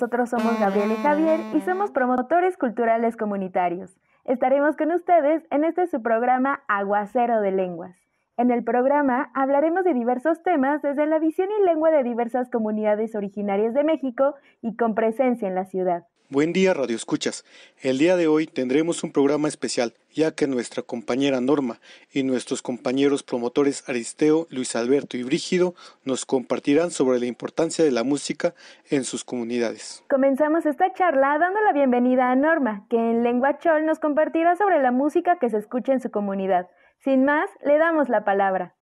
Nosotros somos Gabriel y Javier y somos promotores culturales comunitarios. Estaremos con ustedes en este su programa Aguacero de Lenguas. En el programa hablaremos de diversos temas desde la visión y lengua de diversas comunidades originarias de México y con presencia en la ciudad. Buen día, Radio Escuchas. El día de hoy tendremos un programa especial, ya que nuestra compañera Norma y nuestros compañeros promotores Aristeo, Luis Alberto y Brígido nos compartirán sobre la importancia de la música en sus comunidades. Comenzamos esta charla dando la bienvenida a Norma, que en lengua chol nos compartirá sobre la música que se escucha en su comunidad. Sin más, le damos la palabra.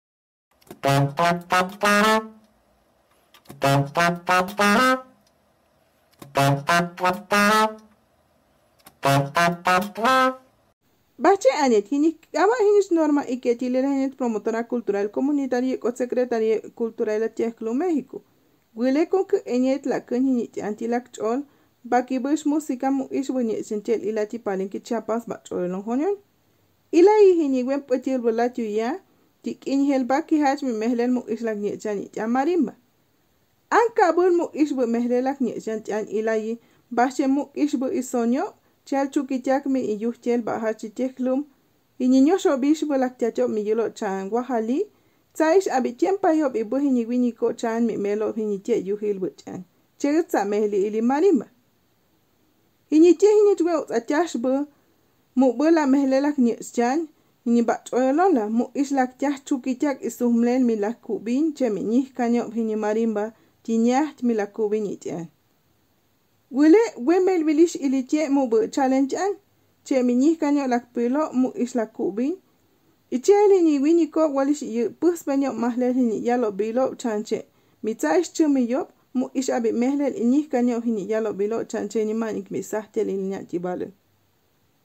Bache anetini aba hinis norma y que promotora cultural comunitaria y secretaria cultural de Tiesclu México. Wile con que enet la canjinit antilac chol, bakibush música mu ishwinit sentel y la tipalin que chiapas bachol en Ilayi hini gwen pwetil w latu yan, tik inye hel baki hach mi mehlel mwk ish lak nye chan ityan marim ba. An kabol mwk ish bwe mehlel lak nye chan ityan ilayi, basen mwk ish bwe isonyo, chal chuki tak mi inyuh tel ba hachi tek loum, inye nyo shobish bwe lak tato mi yolo chan wakali, tsa ish abit ten payop i bwe hini gwen niko chan mi melo hini te yuhil w chan. Che ritsa mehli ili marim ba. Hini te hini twe wak sa tash bwe, Mu bela mehlelak nyesjan, ini bak coyolola, mu islak cah cuki cak isuh melen milak kubin, cemi kanyok hini marimba, cinyah milak kubin nyitian. Wile, we mel wilish ili mu be challenge an, cemi kanyok lak pelo, mu islak kubin. Ice ili ni wini ko walish iya pus banyak mahlel hini yalok belok cancek. Mita cais cemi yop, mu is abik mehlel inyih kanyok hini yalok belok cancek ni manik misah telinnya tibalu.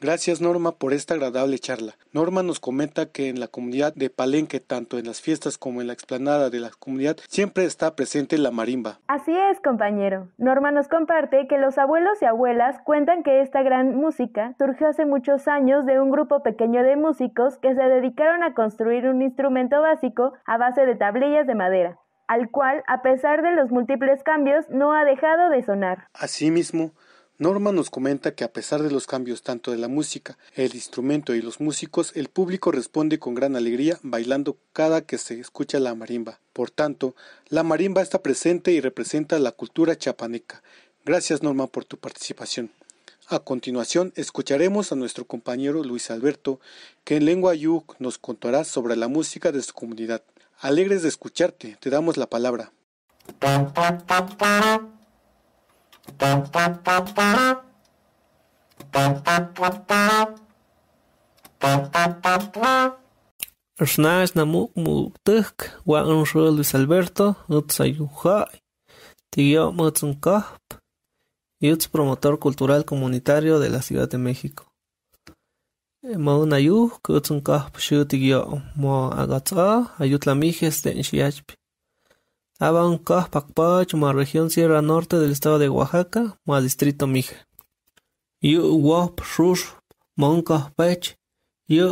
Gracias Norma por esta agradable charla. Norma nos comenta que en la comunidad de Palenque, tanto en las fiestas como en la explanada de la comunidad, siempre está presente la marimba. Así es, compañero. Norma nos comparte que los abuelos y abuelas cuentan que esta gran música surgió hace muchos años de un grupo pequeño de músicos que se dedicaron a construir un instrumento básico a base de tablillas de madera al cual, a pesar de los múltiples cambios, no ha dejado de sonar. Asimismo, Norma nos comenta que a pesar de los cambios tanto de la música, el instrumento y los músicos, el público responde con gran alegría bailando cada que se escucha la marimba. Por tanto, la marimba está presente y representa la cultura chapaneca. Gracias Norma por tu participación. A continuación, escucharemos a nuestro compañero Luis Alberto, que en lengua yuk nos contará sobre la música de su comunidad. Alegres de escucharte, te damos la palabra. Xnax namuk mutuk wa ënshë Luis Alberto ët's ayujay tiyo mët's promotor cultural comunitario de la Ciudad de México. Maunayuh, yu kutsun kah pshuti gyo mo agatsa ayutlamijes de Nxiachpi. Taban pakpach ma región Sierra Norte del estado de Oaxaca ma distrito Mije. Yu wop Shush mon pech yu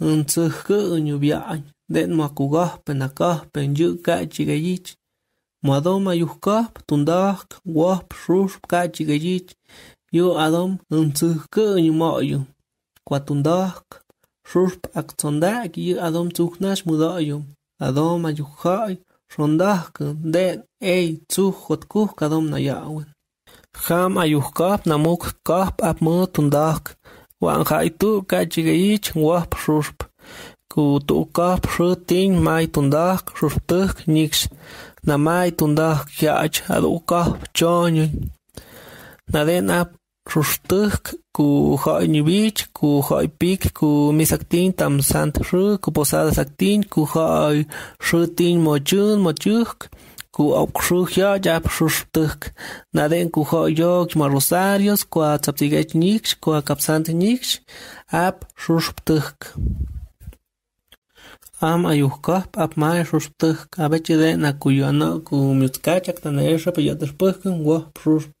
ntsujku unyubiañ den ma kugah penakah pen yu kachi gayich. Mo adom ayuhkah wop shush kachi gayich yu adom ntsujku Watundork, Rurp Actondak y Adom Tuknash Mudoyum, Adom Ayuhoy, Rondork, Dek, Ey, Tuhotkuk Adom Nayawen. Ham Ayuhkop Namuk Kop Apmotundork, Wanhaitu Kachigeich Wap Rurp, Kutukop Rutin Mai Tundork, Rurptuk Nix, Namai Tundork Yach, Adukop Chonyun. Naden Ap ruxtäjk ku jo'ñibich ku jo'pik ku misaktin tamsanträ ku posadasaktin ku jo'xätin mochän mochäjk ku okxäjyo yap xuxtäjk naden ku jo'yok ma rosarios kua tzaptigech nix kua kapsant nix ap xuxtäjk am ayujkojp ap ma xuxtäjk abech den akuyonok ku miutzkachak tanaexaj pe yotexpäjkän woj xuxtäjk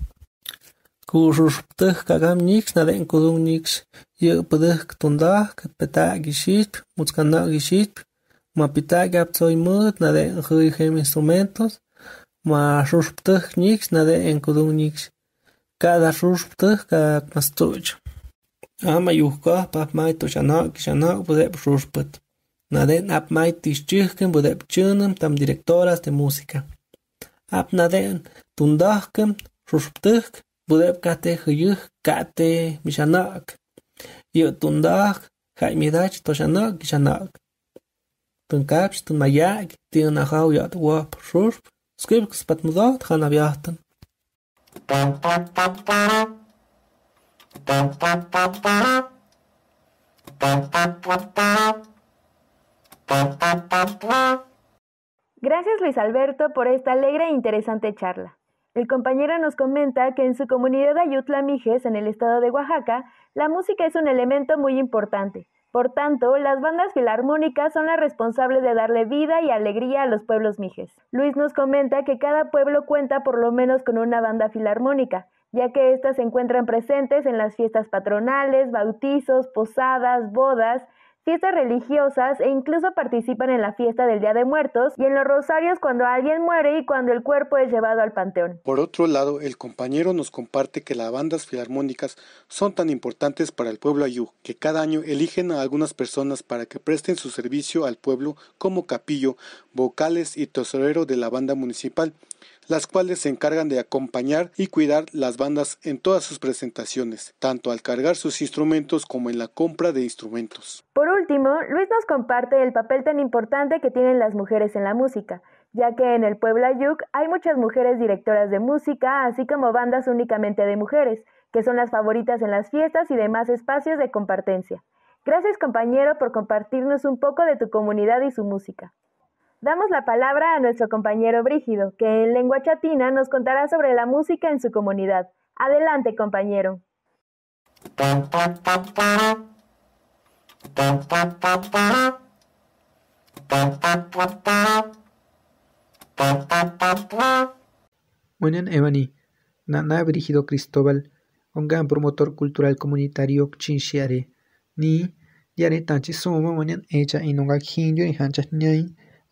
kuxuxptäj kakamnix nade'nkudu'nix yä'pätäj tundaj kepeta'k'ixitp, mutzkana'k'ixitp, mapita'k'yaptzoymäät nade'njä'yi jem instrumentos, maxuxptäjnix nade'nkudu'nix, cada xuxptäj kakmastu'ch. Ama yujkojpa'p may to'xana'k'ixana'kpä de'p xuxpät, nade'n ap may tixtzyäjkämpa de'p tzyänem tam directoras de música. Ap nade'n tundajkämb xuxptäjk Budepkate kate mishanak. Yotundak jaimidach toshanak gishanak. Tunkapsh tunmayak tiunahaw yat wap shurp. Skip han hanabiahtan. Gracias Luis Alberto por esta alegre e interesante charla. El compañero nos comenta que en su comunidad de Ayutla Mijes, en el estado de Oaxaca, la música es un elemento muy importante. Por tanto, las bandas filarmónicas son las responsables de darle vida y alegría a los pueblos mijes. Luis nos comenta que cada pueblo cuenta por lo menos con una banda filarmónica, ya que éstas se encuentran presentes en las fiestas patronales, bautizos, posadas, bodas, fiestas religiosas e incluso participan en la fiesta del Día de Muertos y en los rosarios cuando alguien muere y cuando el cuerpo es llevado al panteón. Por otro lado, el compañero nos comparte que las bandas filarmónicas son tan importantes para el pueblo ayú que cada año eligen a algunas personas para que presten su servicio al pueblo como capillo, vocales y tesorero de la banda municipal las cuales se encargan de acompañar y cuidar las bandas en todas sus presentaciones, tanto al cargar sus instrumentos como en la compra de instrumentos. Por último, Luis nos comparte el papel tan importante que tienen las mujeres en la música, ya que en el Puebla Yuc hay muchas mujeres directoras de música, así como bandas únicamente de mujeres, que son las favoritas en las fiestas y demás espacios de compartencia. Gracias compañero por compartirnos un poco de tu comunidad y su música. Damos la palabra a nuestro compañero Brígido, que en lengua chatina nos contará sobre la música en su comunidad. Adelante, compañero. Buenas, Evani. Nana Brígido Cristóbal, un gran promotor cultural comunitario chinchiare. Ni, yare tanchi soma, mañana hecha en un gajinjo en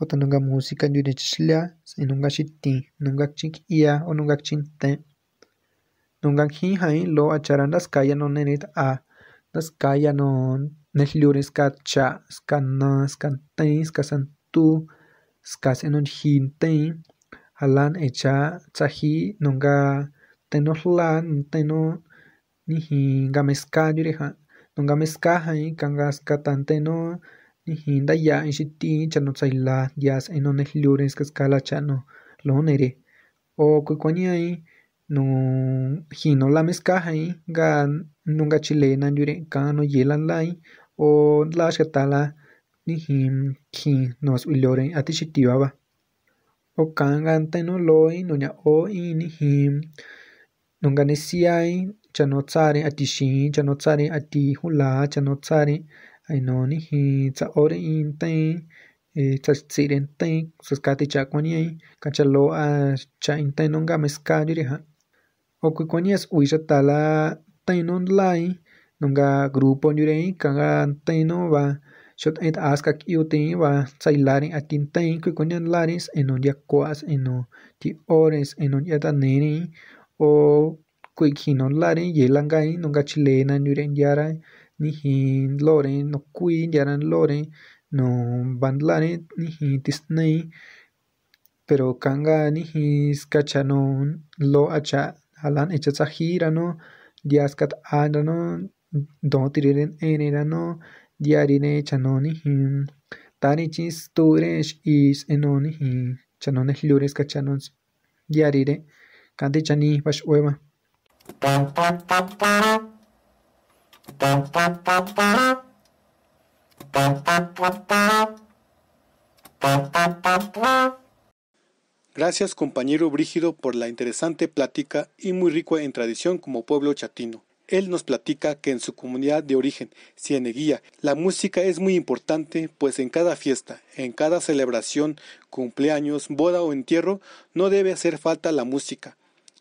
Ota musika música yurichlia, tin, nunca shiti, nunca chikia o hain, chinte. Nunga lo acharan las calles no nerit a, las calles no nesliures kacha, skana, skante, skasantu, skasenon jinte, alan echa tsahi, nunga tenosla, teno nihin gameska yureja, nunca mesca jai, kangaska tanteno, Nihinda ya en shiti chano tsaila yas en ones lures cascala chano lonere. O kukwani no hino la mezcajai ga nunga chilena yure kano yelan lai o la shatala nihim ki nos ulore atishitibaba. O kanganta no loi no ya o him nunga nesiai chano tsare atishin chano tsare hula, chano tsare ainonij saori in tein eh, tsatsi'iri in tein saskáti chakuni kachalo a cha in tein non game skayuri ja okuikoni es uiya tala tein non lai nonga grupo nirei kaga tein no va xot et aska kiu tein va tsailari atin tein kuikoni laris en non ya kuas en non ti ores en non ya taneri o kuikino lari yelangai nonga chilena nuren yarai nihin lore no queen yaran lore no bandlare nihin disney pero kanga nihin Cachanon lo acha alan echa sahira no diaskat ada no do tiriren enera no diarine chanoni hin tanichis turesh is enoni hin chanones lures kachanons diarire de chani Gracias compañero Brígido por la interesante plática y muy rico en tradición como pueblo chatino. Él nos platica que en su comunidad de origen, Cieneguía, la música es muy importante, pues en cada fiesta, en cada celebración, cumpleaños, boda o entierro, no debe hacer falta la música.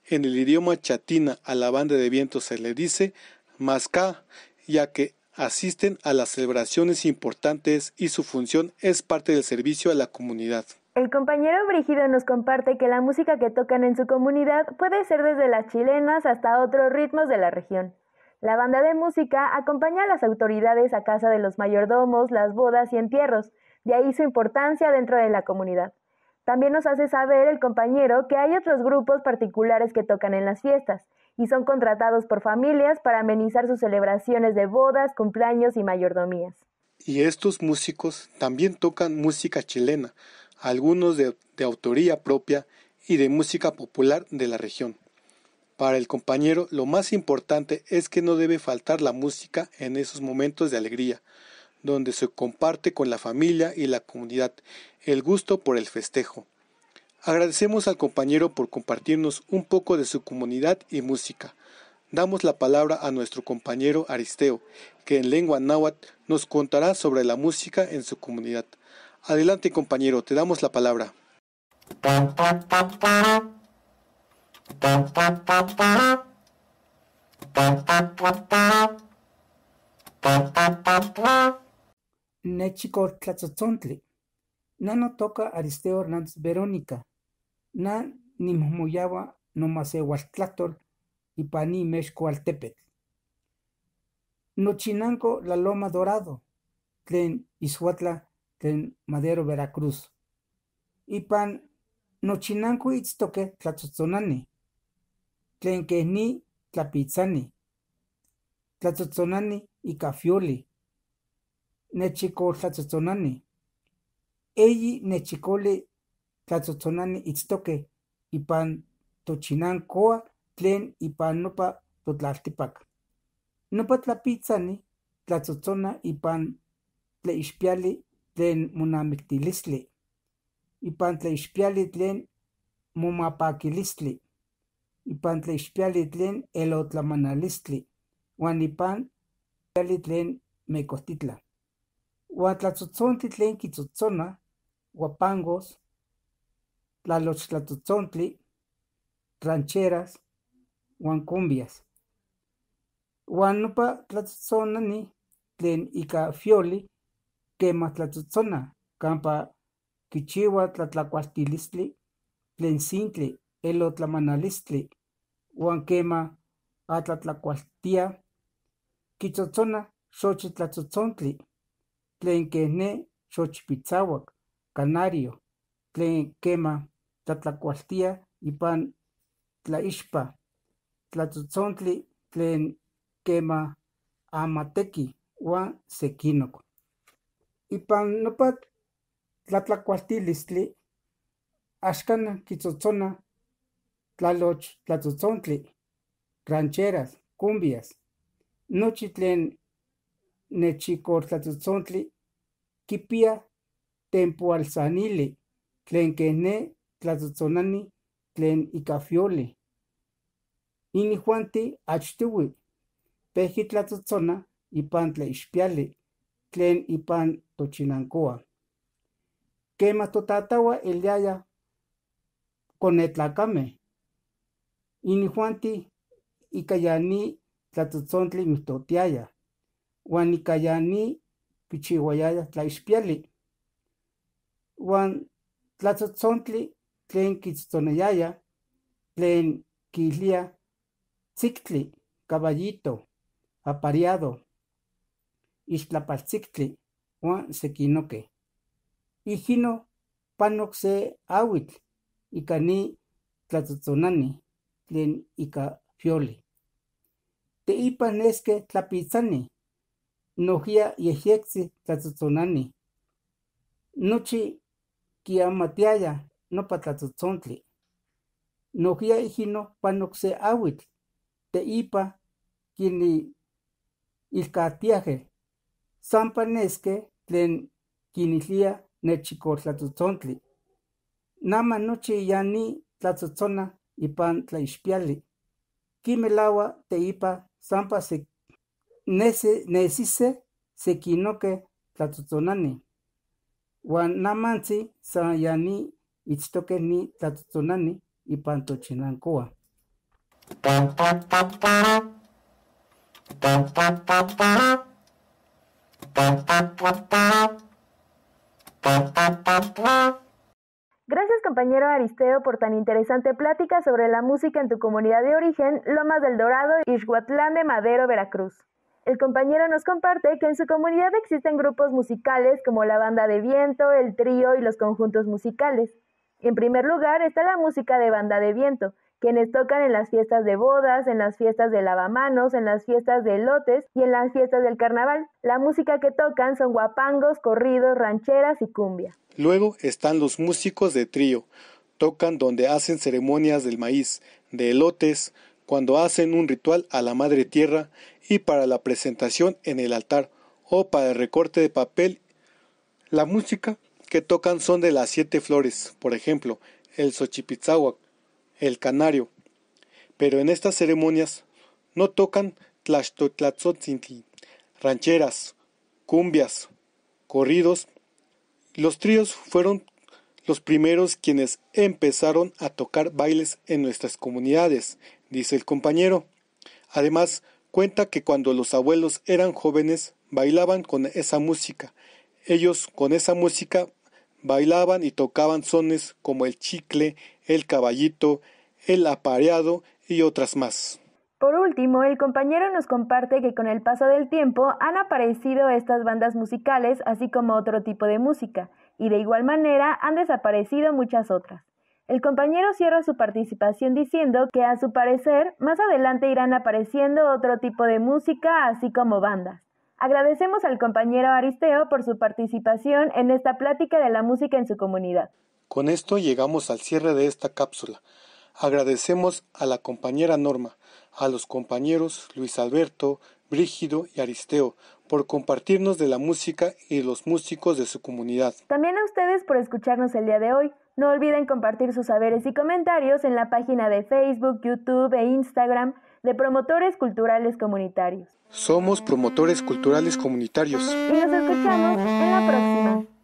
En el idioma chatina a la banda de viento se le dice masca ya que asisten a las celebraciones importantes y su función es parte del servicio a la comunidad. El compañero Brigido nos comparte que la música que tocan en su comunidad puede ser desde las chilenas hasta otros ritmos de la región. La banda de música acompaña a las autoridades a casa de los mayordomos, las bodas y entierros, de ahí su importancia dentro de la comunidad. También nos hace saber el compañero que hay otros grupos particulares que tocan en las fiestas, y son contratados por familias para amenizar sus celebraciones de bodas, cumpleaños y mayordomías. Y estos músicos también tocan música chilena, algunos de, de autoría propia y de música popular de la región. Para el compañero lo más importante es que no debe faltar la música en esos momentos de alegría, donde se comparte con la familia y la comunidad el gusto por el festejo. Agradecemos al compañero por compartirnos un poco de su comunidad y música. Damos la palabra a nuestro compañero Aristeo, que en lengua náhuatl nos contará sobre la música en su comunidad. Adelante compañero, te damos la palabra. Nano toca Aristeo Hernández Verónica. Na ni momoyaba no masehualtlatol y paní No Nochinanco la Loma Dorado, tlen Ishuatla tlen Madero Veracruz. Y pan Nochinanco itztoque tlatzotzonani, tlen que ni tlapitzani, tlatzotzonani y cafioli, nechico tlatzotzonani. Eiji Nechikole Tlazotzonan Itztoque, Ipan Tochinan Coa, Tlen Ipan Nopa Totlaltipac. Nopa Tlapitzani, Tlatzotzona Ipan Tleishpiali Tlen listli, Ipan Tleishpiali Tlen listli, Ipan Tleishpiali Tlen listli, Wan Ipan Tlen Mecotitla. tlatzotzonti tlen guapangos, tlalochtlatotzontli, rancheras, huancumbias. huanupa tlatzonani, ni tlen ika fioli quema tlatzotzona, campa kichiwa tlatlacualtilistli, tlen sintli, elotlamanalistli, guanquema, huan sochi atlatlacualtia, kitzotzona Canario, Quema, y Ipan, tlaishpa, Tlatzontli, Tlen, Quema, Amatequi, Juan Sequinoco. Ipan nopat Tlatlacualtilistli, Ashkana, Quitzotzona, Tlaloch, Tlatzontli, rancheras, cumbias, nochitlen nechicortlatzontli, Kipia sanile, tlen kene tlazotzonani, tlen ikafiole. Inihuanti achtiwi, peji tlazotzona, ipan ispiale tlen ipan tochinancoa. Quema totatawa eliaya conetlacame. Inihuanti ikayani tlazotzontli mitotiaya. Wanikayani, ikayani pichihuayaya tlaispiali. Juan tlatzontli tlen kitsonaya tlen Kilia, tzictli, caballito, apareado, ixtlapaltzictli, Juan sequinoque. ihino Panoxe awit Icani ikani tlatzotzonani, tlen ica fioli. Te ipaneske tlapizani nohia nojia tlatzotzonani. Nochi no patlatutzontli. no ijino panokse awit te ipa kini sampa sampaneske tlen kinitlia nechikotlatotzontli. Nama nochi yani tlatutzona ipan tlaispiali. Kimelawa te ipa sampa se nese nesise kinoque tlatzotzonani. Gracias compañero Aristeo por tan interesante plática sobre la música en tu comunidad de origen, Lomas del Dorado, Ixhuatlán de Madero, Veracruz. El compañero nos comparte que en su comunidad existen grupos musicales como la banda de viento, el trío y los conjuntos musicales. En primer lugar está la música de banda de viento, quienes tocan en las fiestas de bodas, en las fiestas de lavamanos, en las fiestas de elotes... y en las fiestas del carnaval. La música que tocan son guapangos, corridos, rancheras y cumbia. Luego están los músicos de trío. Tocan donde hacen ceremonias del maíz, de elotes, cuando hacen un ritual a la madre tierra y para la presentación en el altar o para el recorte de papel. La música que tocan son de las siete flores, por ejemplo, el xochipitzahuac, el canario. Pero en estas ceremonias no tocan tlachtotlatzotzintli, rancheras, cumbias, corridos. Los tríos fueron los primeros quienes empezaron a tocar bailes en nuestras comunidades, dice el compañero. Además, Cuenta que cuando los abuelos eran jóvenes bailaban con esa música. Ellos con esa música bailaban y tocaban sones como el chicle, el caballito, el apareado y otras más. Por último, el compañero nos comparte que con el paso del tiempo han aparecido estas bandas musicales, así como otro tipo de música, y de igual manera han desaparecido muchas otras. El compañero cierra su participación diciendo que a su parecer más adelante irán apareciendo otro tipo de música así como bandas. Agradecemos al compañero Aristeo por su participación en esta plática de la música en su comunidad. Con esto llegamos al cierre de esta cápsula. Agradecemos a la compañera Norma, a los compañeros Luis Alberto, Brígido y Aristeo por compartirnos de la música y los músicos de su comunidad. También a ustedes por escucharnos el día de hoy. No olviden compartir sus saberes y comentarios en la página de Facebook, YouTube e Instagram de Promotores Culturales Comunitarios. Somos Promotores Culturales Comunitarios. Y nos escuchamos en la próxima.